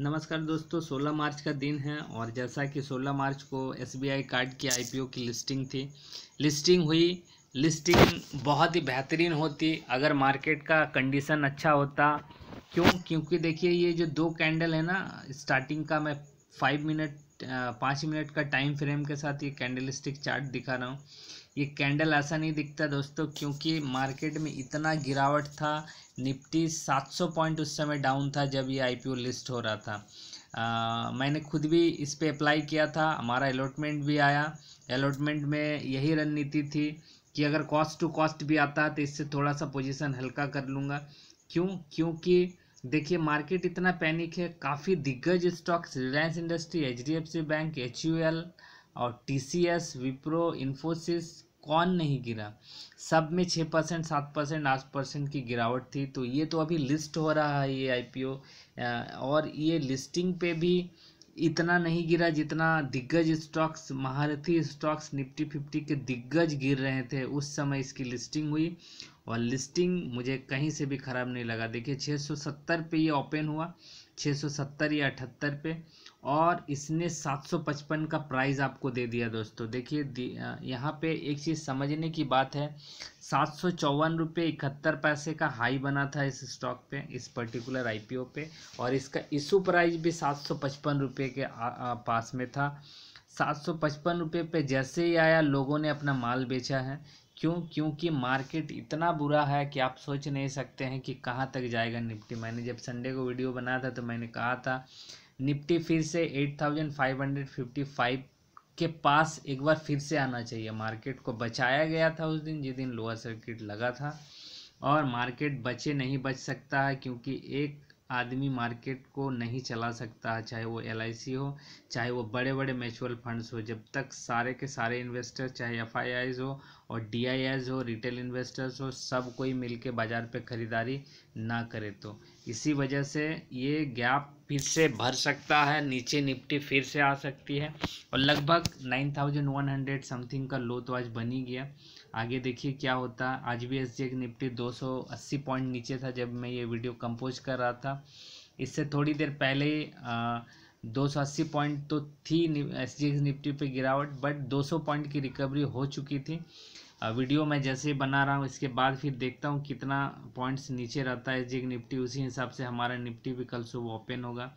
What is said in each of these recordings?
नमस्कार दोस्तों 16 मार्च का दिन है और जैसा कि 16 मार्च को एसबीआई कार्ड की आईपीओ की लिस्टिंग थी लिस्टिंग हुई लिस्टिंग बहुत ही बेहतरीन होती अगर मार्केट का कंडीशन अच्छा होता क्यों क्योंकि देखिए ये जो दो कैंडल है ना स्टार्टिंग का मैं फाइव मिनट पाँच मिनट का टाइम फ्रेम के साथ ये कैंडल स्टिक चार्ट दिखा रहा हूँ ये कैंडल ऐसा नहीं दिखता दोस्तों क्योंकि मार्केट में इतना गिरावट था निफ्टी 700 पॉइंट उस समय डाउन था जब ये आईपीओ लिस्ट हो रहा था आ, मैंने खुद भी इस पर अप्लाई किया था हमारा अलॉटमेंट भी आया अलॉटमेंट में यही रणनीति थी कि अगर कॉस्ट टू कॉस्ट भी आता तो इससे थोड़ा सा पोजिशन हल्का कर लूँगा क्यों क्योंकि देखिए मार्केट इतना पैनिक है काफ़ी दिग्गज stocks Reliance industry H bank H और T C S Wipro Infosys कौन नहीं गिरा सब में छः परसेंट सात परसेंट आठ परसेंट की गिरावट थी तो ये तो अभी लिस्ट हो रहा है ये आईपीओ और ये लिस्टिंग पे भी इतना नहीं गिरा जितना दिग्गज स्टॉक्स महारथी स्टॉक्स निफ्टी फिफ्टी के दिग्गज गिर रहे थे उस समय इसकी लिस्टिंग हुई और लिस्टिंग मुझे कहीं से भी ख़राब नहीं लगा देखिए 670 पे ये ओपन हुआ 670 या अठहत्तर पे और इसने 755 का प्राइस आपको दे दिया दोस्तों देखिए यहाँ पे एक चीज़ समझने की बात है सात सौ चौवन रुपये इकहत्तर पैसे का हाई बना था इस स्टॉक पे इस पर्टिकुलर आईपीओ पे और इसका इशू प्राइस भी सात सौ पचपन रुपये के आ, आ, पास में था सात सौ पचपन रुपये पे जैसे ही आया लोगों ने अपना माल बेचा है क्यों क्योंकि मार्केट इतना बुरा है कि आप सोच नहीं सकते हैं कि कहाँ तक जाएगा निफ्टी मैंने जब संडे को वीडियो बनाया था तो मैंने कहा था निफ्टी फिर से eight thousand five hundred fifty five के पास एक बार फिर से आना चाहिए मार्केट को बचाया गया था उस दिन जिस दिन लोअर सर्किट लगा था और मार्केट बचे नहीं बच सकता है क्योंकि एक आदमी मार्केट को नहीं चला सकता है चाहे वो एल हो चाहे वो बड़े बड़े म्यूचुअल फंड्स हो जब तक सारे के सारे इन्वेस्टर चाहे एफ हो और डी हो रिटेल इन्वेस्टर्स हो सब कोई मिल बाज़ार पर ख़रीदारी ना करे तो इसी वजह से ये गैप फिर से भर सकता है नीचे निपटी फिर से आ सकती है और लगभग हंड्रेड समथिंग का लो तो आज बनी गया आगे देखिए क्या होता आज भी एस जी निफ्टी दो पॉइंट नीचे था जब मैं ये वीडियो कंपोज कर रहा था इससे थोड़ी देर पहले दो सौ अस्सी पॉइंट तो थी एस जी निफ्टी पे गिरावट बट 200 पॉइंट की रिकवरी हो चुकी थी वीडियो मैं जैसे ही बना रहा हूँ इसके बाद फिर देखता हूँ कितना पॉइंट्स नीचे रहता है जिग निफ्टी उसी हिसाब से हमारा निफ्टी भी कल सुबह ओपन होगा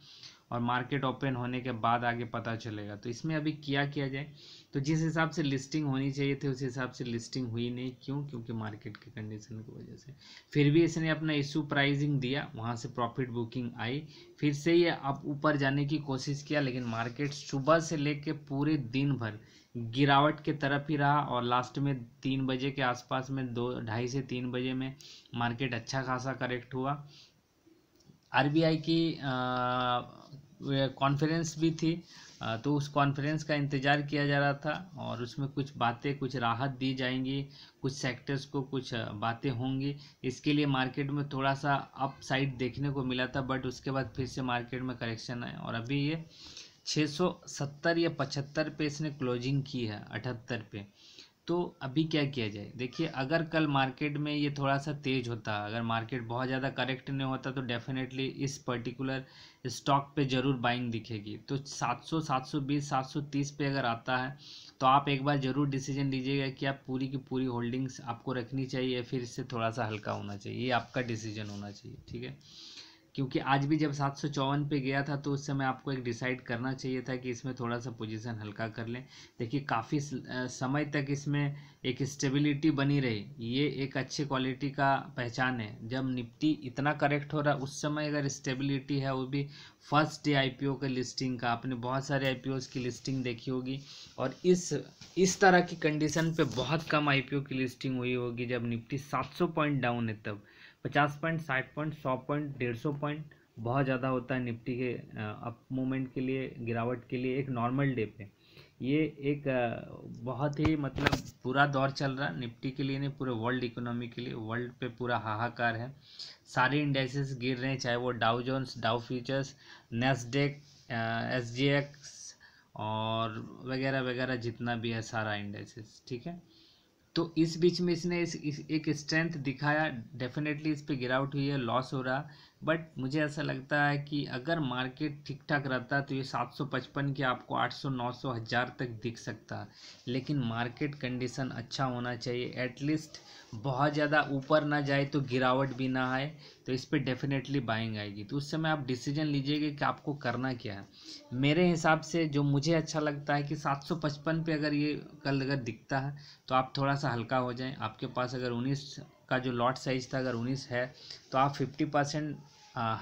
और मार्केट ओपन होने के बाद आगे पता चलेगा तो इसमें अभी क्या किया जाए तो जिस हिसाब से लिस्टिंग होनी चाहिए थी उस हिसाब से लिस्टिंग हुई नहीं क्यों क्योंकि मार्केट की कंडीशन की वजह से फिर भी इसने अपना इशू प्राइजिंग दिया वहाँ से प्रॉफिट बुकिंग आई फिर से ये अब ऊपर जाने की कोशिश किया लेकिन मार्केट सुबह से ले पूरे दिन भर गिरावट के तरफ ही रहा और लास्ट में तीन बजे के आसपास में दो ढाई से तीन बजे में मार्केट अच्छा खासा करेक्ट हुआ आरबीआई की कॉन्फ्रेंस भी थी आ, तो उस कॉन्फ्रेंस का इंतज़ार किया जा रहा था और उसमें कुछ बातें कुछ राहत दी जाएंगी कुछ सेक्टर्स को कुछ बातें होंगी इसके लिए मार्केट में थोड़ा सा अप साइड देखने को मिला था बट उसके बाद फिर से मार्केट में करेक्शन आए और अभी ये छः सौ सत्तर या पचहत्तर पे इसने क्लोजिंग की है अठहत्तर पे तो अभी क्या किया जाए देखिए अगर कल मार्केट में ये थोड़ा सा तेज़ होता अगर मार्केट बहुत ज़्यादा करेक्ट नहीं होता तो डेफिनेटली इस पर्टिकुलर स्टॉक पे ज़रूर बाइंग दिखेगी तो 700 720 730 पे अगर आता है तो आप एक बार ज़रूर डिसीजन लीजिएगा कि आप पूरी की पूरी होल्डिंग्स आपको रखनी चाहिए फिर इससे थोड़ा सा हल्का होना चाहिए ये आपका डिसीजन होना चाहिए ठीक है क्योंकि आज भी जब सात सौ चौवन पे गया था तो उस समय आपको एक डिसाइड करना चाहिए था कि इसमें थोड़ा सा पोजीशन हल्का कर लें देखिए काफ़ी समय तक इसमें एक स्टेबिलिटी बनी रही ये एक अच्छे क्वालिटी का पहचान है जब निफ्टी इतना करेक्ट हो रहा उस समय अगर स्टेबिलिटी है वो भी फर्स्ट डे आई के लिस्टिंग का आपने बहुत सारे आई की लिस्टिंग देखी होगी और इस इस तरह की कंडीशन पर बहुत कम आई की लिस्टिंग हुई होगी जब निफ्टी सात पॉइंट डाउन है तब पचास पॉइंट साठ पॉइंट सौ पॉइंट डेढ़ सौ पॉइंट बहुत ज़्यादा होता है निफ्टी के अप मूवमेंट के लिए गिरावट के लिए एक नॉर्मल डे पे ये एक बहुत ही मतलब पूरा दौर चल रहा है निफ्टी के लिए नहीं पूरे वर्ल्ड इकोनॉमी के लिए वर्ल्ड पे पूरा हाहाकार है सारे इंडेक्सेस गिर रहे हैं चाहे वो Dow Jones Dow futures Nasdaq S G X और वगैरह वगैरह जितना भी है सारा इंडेक्सेस ठीक है तो इस बीच में इसने इस, इस एक स्ट्रेंथ दिखाया डेफिनेटली इस पर गिरावट हुई है लॉस हो रहा बट मुझे ऐसा लगता है कि अगर मार्केट ठीक ठाक रहता तो ये 755 के आपको 800 900 हज़ार तक दिख सकता लेकिन मार्केट कंडीशन अच्छा होना चाहिए एटलीस्ट बहुत ज़्यादा ऊपर ना जाए तो गिरावट भी ना आए तो इस पर डेफिनेटली बाइंग आएगी तो उस समय आप डिसीजन लीजिएगा कि आपको करना क्या है मेरे हिसाब से जो मुझे अच्छा लगता है कि 755 पे अगर ये कल अगर दिखता है तो आप थोड़ा सा हल्का हो जाएं आपके पास अगर उन्नीस का जो लॉट साइज था अगर उन्नीस है तो आप फिफ्टी परसेंट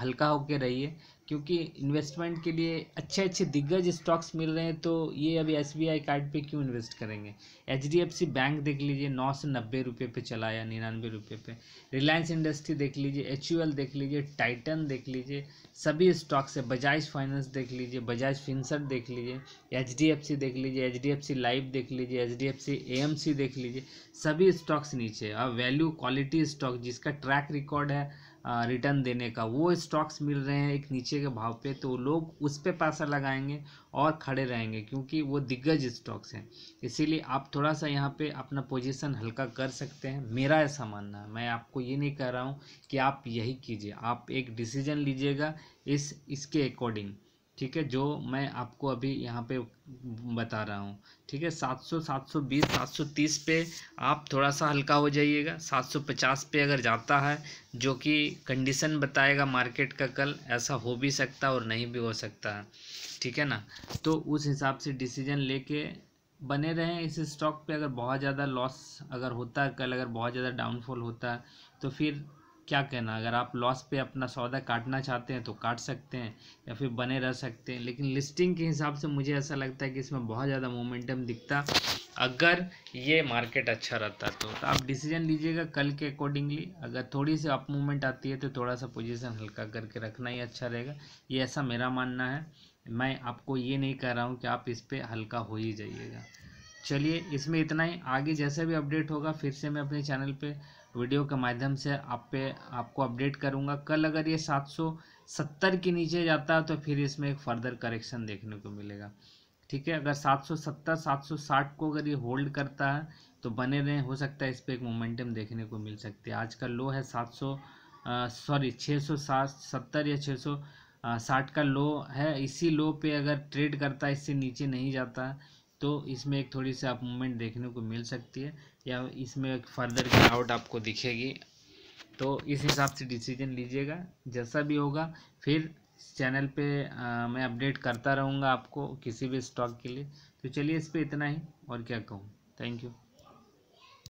हल्का होकर रहिए क्योंकि इन्वेस्टमेंट के लिए अच्छे अच्छे दिग्गज स्टॉक्स मिल रहे हैं तो ये अभी एस कार्ड पे क्यों इन्वेस्ट करेंगे एच बैंक देख लीजिए नौ सौ नब्बे रुपये पे चला या निन्यानवे रुपये पे रिलायंस इंडस्ट्री देख लीजिए एच देख लीजिए टाइटन देख लीजिए सभी स्टॉक्स है बजाज फाइनेंस देख लीजिए बजाज फिनसर देख लीजिए एच देख लीजिए एच लाइव देख लीजिए एच डी देख लीजिए सभी स्टॉक्स नीचे और वैल्यू क्वालिटी स्टॉक जिसका ट्रैक रिकॉर्ड है रिटर्न देने का वो स्टॉक्स मिल रहे हैं एक नीचे के भाव पे तो लोग उस पर पैसा लगाएंगे और खड़े रहेंगे क्योंकि वो दिग्गज स्टॉक्स हैं इसीलिए आप थोड़ा सा यहाँ पे अपना पोजीशन हल्का कर सकते हैं मेरा ऐसा मानना है मैं आपको ये नहीं कह रहा हूँ कि आप यही कीजिए आप एक डिसीजन लीजिएगा इस इसके अकॉर्डिंग ठीक है जो मैं आपको अभी यहाँ पे बता रहा हूँ ठीक है 700 720 730 पे आप थोड़ा सा हल्का हो जाइएगा 750 पे अगर जाता है जो कि कंडीशन बताएगा मार्केट का कल ऐसा हो भी सकता और नहीं भी हो सकता है ठीक है ना तो उस हिसाब से डिसीजन लेके बने रहें इस स्टॉक पे अगर बहुत ज़्यादा लॉस अगर होता है कल अगर बहुत ज़्यादा डाउनफॉल होता है तो फिर क्या कहना अगर आप लॉस पे अपना सौदा काटना चाहते हैं तो काट सकते हैं या फिर बने रह सकते हैं लेकिन लिस्टिंग के हिसाब से मुझे ऐसा लगता है कि इसमें बहुत ज़्यादा मोमेंटम दिखता अगर ये मार्केट अच्छा रहता तो, तो आप डिसीजन लीजिएगा कल के अकॉर्डिंगली अगर थोड़ी सी अप मूवमेंट आती है तो थोड़ा सा पोजिशन हल्का करके रखना ही अच्छा रहेगा ये ऐसा मेरा मानना है मैं आपको ये नहीं कह रहा हूँ कि आप इस पर हल्का हो ही जाइएगा चलिए इसमें इतना ही आगे जैसे भी अपडेट होगा फिर से मैं अपने चैनल पे वीडियो के माध्यम से आप पे आपको अपडेट करूंगा कल अगर ये 770 के नीचे जाता है तो फिर इसमें एक फर्दर करेक्शन देखने को मिलेगा ठीक है अगर 770 760 को अगर ये होल्ड करता है तो बने रहें हो सकता है इस पर एक मोमेंटम देखने को मिल सकती है आज का लो है सात सॉरी छः सौ सत्तर या छः सौ साठ का लो है इसी लो पे अगर ट्रेड करता है इससे नीचे नहीं जाता है तो इसमें एक थोड़ी सी आप मूवमेंट देखने को मिल सकती है या इसमें एक फर्दर की आउट आपको दिखेगी तो इस हिसाब से डिसीजन लीजिएगा जैसा भी होगा फिर चैनल पे आ, मैं अपडेट करता रहूँगा आपको किसी भी स्टॉक के लिए तो चलिए इस पर इतना ही और क्या कहूँ थैंक यू